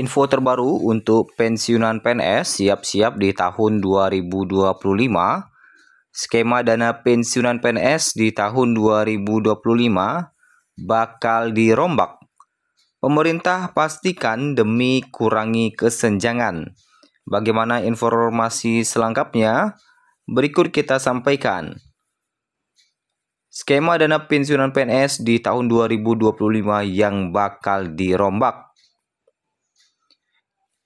Info terbaru untuk pensiunan PNS siap-siap di tahun 2025. Skema dana pensiunan PNS di tahun 2025 bakal dirombak. Pemerintah pastikan demi kurangi kesenjangan. Bagaimana informasi selengkapnya? Berikut kita sampaikan. Skema dana pensiunan PNS di tahun 2025 yang bakal dirombak.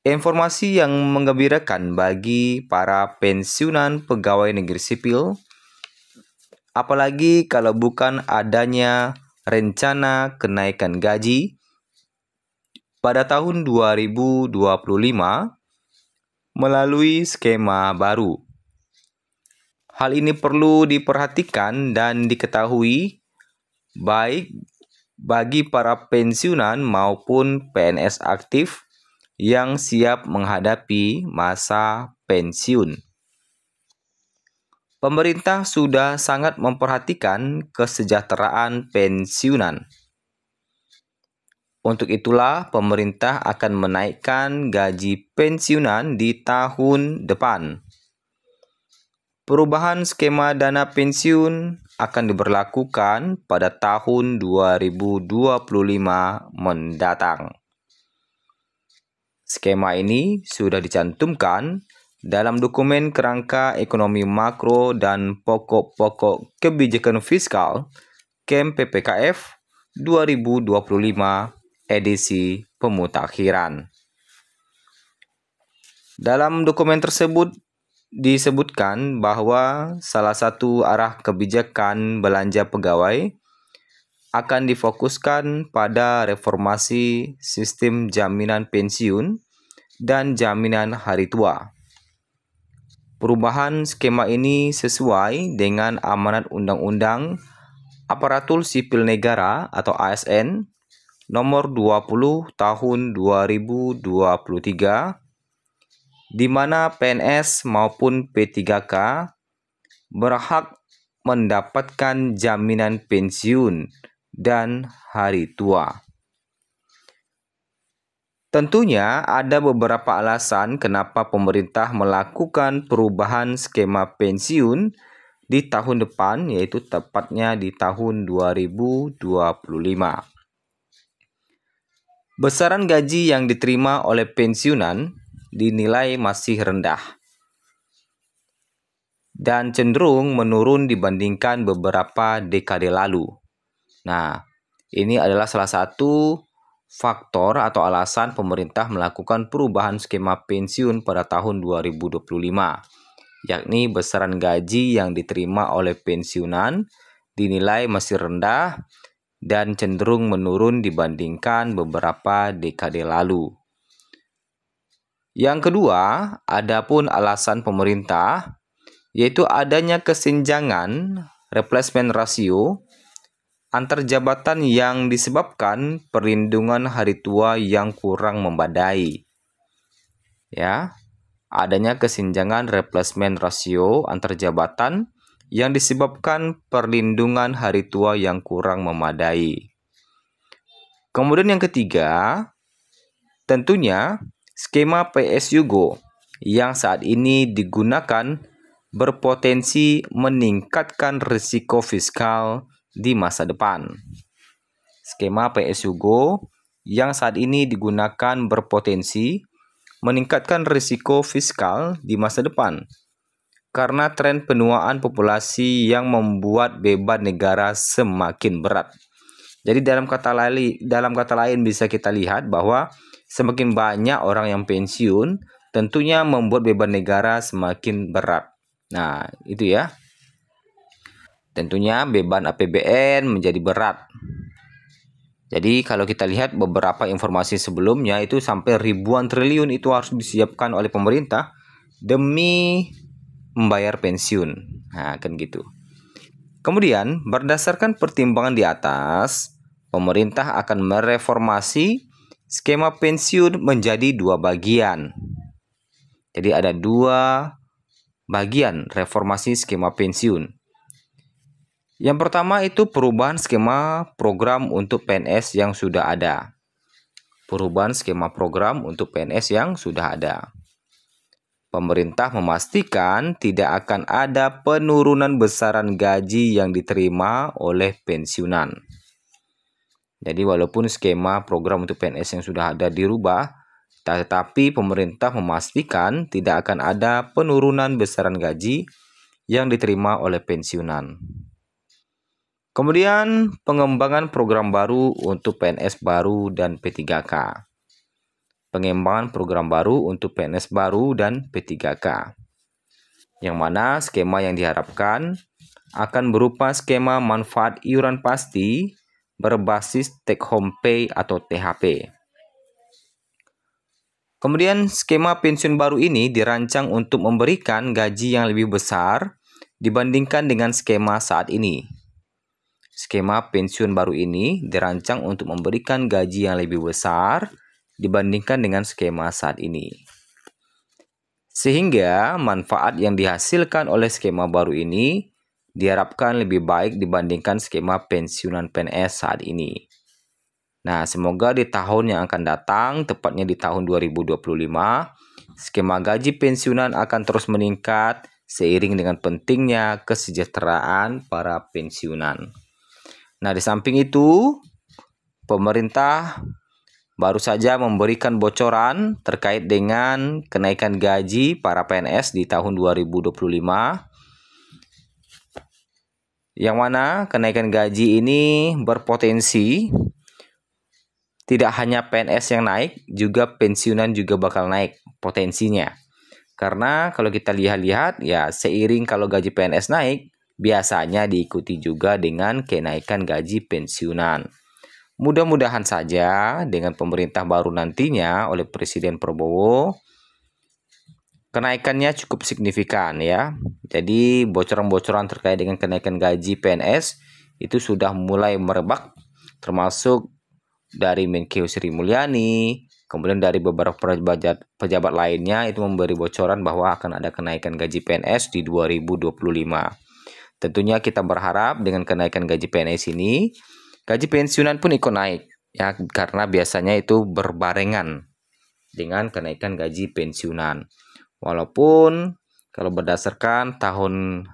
Informasi yang menggembirakan bagi para pensiunan pegawai negeri sipil, apalagi kalau bukan adanya rencana kenaikan gaji pada tahun 2025 melalui skema baru. Hal ini perlu diperhatikan dan diketahui baik bagi para pensiunan maupun PNS aktif yang siap menghadapi masa pensiun. Pemerintah sudah sangat memperhatikan kesejahteraan pensiunan. Untuk itulah, pemerintah akan menaikkan gaji pensiunan di tahun depan. Perubahan skema dana pensiun akan diberlakukan pada tahun 2025 mendatang. Skema ini sudah dicantumkan dalam dokumen kerangka ekonomi makro dan pokok-pokok kebijakan fiskal KEM PPKF 2025 edisi pemutakhiran. Dalam dokumen tersebut disebutkan bahwa salah satu arah kebijakan belanja pegawai akan difokuskan pada reformasi sistem jaminan pensiun dan jaminan hari tua. Perubahan skema ini sesuai dengan amanat Undang-Undang Aparatur Sipil Negara atau ASN nomor 20 tahun 2023 di mana PNS maupun P3K berhak mendapatkan jaminan pensiun dan hari tua. Tentunya ada beberapa alasan kenapa pemerintah melakukan perubahan skema pensiun di tahun depan yaitu tepatnya di tahun 2025. Besaran gaji yang diterima oleh pensiunan dinilai masih rendah dan cenderung menurun dibandingkan beberapa dekade lalu. Nah, ini adalah salah satu faktor atau alasan pemerintah melakukan perubahan skema pensiun pada tahun 2025, yakni besaran gaji yang diterima oleh pensiunan dinilai masih rendah dan cenderung menurun dibandingkan beberapa dekade lalu. Yang kedua, adapun alasan pemerintah yaitu adanya kesenjangan replacement ratio antar jabatan yang disebabkan perlindungan hari tua yang kurang membadai. Ya, adanya kesenjangan replacement rasio antar jabatan yang disebabkan perlindungan hari tua yang kurang memadai. Kemudian yang ketiga, tentunya skema PSU Go yang saat ini digunakan berpotensi meningkatkan risiko fiskal di masa depan. Skema PSUGO Go yang saat ini digunakan berpotensi meningkatkan risiko fiskal di masa depan karena tren penuaan populasi yang membuat beban negara semakin berat. Jadi dalam kata lain dalam kata lain bisa kita lihat bahwa semakin banyak orang yang pensiun tentunya membuat beban negara semakin berat. Nah, itu ya. Tentunya beban APBN menjadi berat. Jadi kalau kita lihat beberapa informasi sebelumnya itu sampai ribuan triliun itu harus disiapkan oleh pemerintah demi membayar pensiun. Nah, kan gitu. Kemudian, berdasarkan pertimbangan di atas, pemerintah akan mereformasi skema pensiun menjadi dua bagian. Jadi ada dua bagian reformasi skema pensiun. Yang pertama itu perubahan skema program untuk PNS yang sudah ada. Perubahan skema program untuk PNS yang sudah ada. Pemerintah memastikan tidak akan ada penurunan besaran gaji yang diterima oleh pensiunan. Jadi walaupun skema program untuk PNS yang sudah ada dirubah, tetapi pemerintah memastikan tidak akan ada penurunan besaran gaji yang diterima oleh pensiunan. Kemudian pengembangan program baru untuk PNS baru dan P3K. Pengembangan program baru untuk PNS baru dan P3K. Yang mana skema yang diharapkan akan berupa skema manfaat iuran pasti berbasis take home pay atau THP. Kemudian skema pensiun baru ini dirancang untuk memberikan gaji yang lebih besar dibandingkan dengan skema saat ini Skema pensiun baru ini dirancang untuk memberikan gaji yang lebih besar dibandingkan dengan skema saat ini. Sehingga manfaat yang dihasilkan oleh skema baru ini diharapkan lebih baik dibandingkan skema pensiunan PNS saat ini. Nah, semoga di tahun yang akan datang, tepatnya di tahun 2025, skema gaji pensiunan akan terus meningkat seiring dengan pentingnya kesejahteraan para pensiunan. Nah, di samping itu, pemerintah baru saja memberikan bocoran terkait dengan kenaikan gaji para PNS di tahun 2025. Yang mana kenaikan gaji ini berpotensi tidak hanya PNS yang naik, juga pensiunan juga bakal naik potensinya. Karena kalau kita lihat-lihat ya seiring kalau gaji PNS naik, Biasanya diikuti juga dengan kenaikan gaji pensiunan. Mudah-mudahan saja dengan pemerintah baru nantinya oleh Presiden Prabowo kenaikannya cukup signifikan ya. Jadi bocoran-bocoran terkait dengan kenaikan gaji PNS itu sudah mulai merebak termasuk dari Menkeu Sri Mulyani, kemudian dari beberapa pejabat, pejabat lainnya itu memberi bocoran bahwa akan ada kenaikan gaji PNS di 2025. Tentunya kita berharap dengan kenaikan gaji PNS ini, gaji pensiunan pun ikut naik ya karena biasanya itu berbarengan dengan kenaikan gaji pensiunan. Walaupun kalau berdasarkan tahun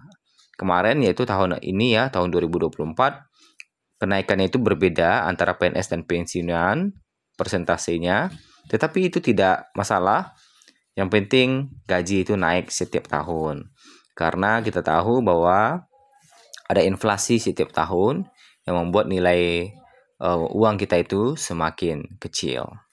kemarin yaitu tahun ini ya tahun 2024 kenaikannya itu berbeda antara PNS dan pensiunan persentasenya, tetapi itu tidak masalah. Yang penting gaji itu naik setiap tahun. Karena kita tahu bahwa ada inflasi setiap tahun yang membuat nilai uh, uang kita itu semakin kecil.